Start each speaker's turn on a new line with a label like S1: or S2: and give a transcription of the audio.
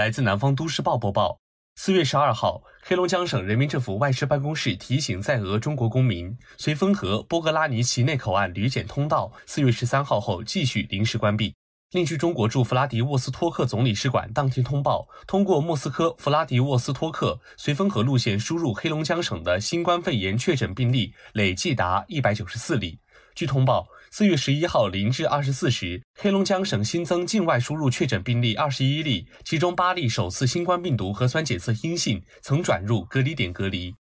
S1: 来自南方都市报播报，四月十二号，黑龙江省人民政府外事办公室提醒在俄中国公民，绥芬河、波格拉尼奇内口岸旅检通道四月十三号后继续临时关闭。另据中国驻弗拉迪沃斯托克总领事馆当天通报，通过莫斯科弗拉迪沃斯托克绥芬河路线输入黑龙江省的新冠肺炎确诊病例累计达一百九十四例。据通报。四月十一号零至二十四时，黑龙江省新增境外输入确诊病例二十一例，其中八例首次新冠病毒核酸检测阴性，曾转入隔离点隔离。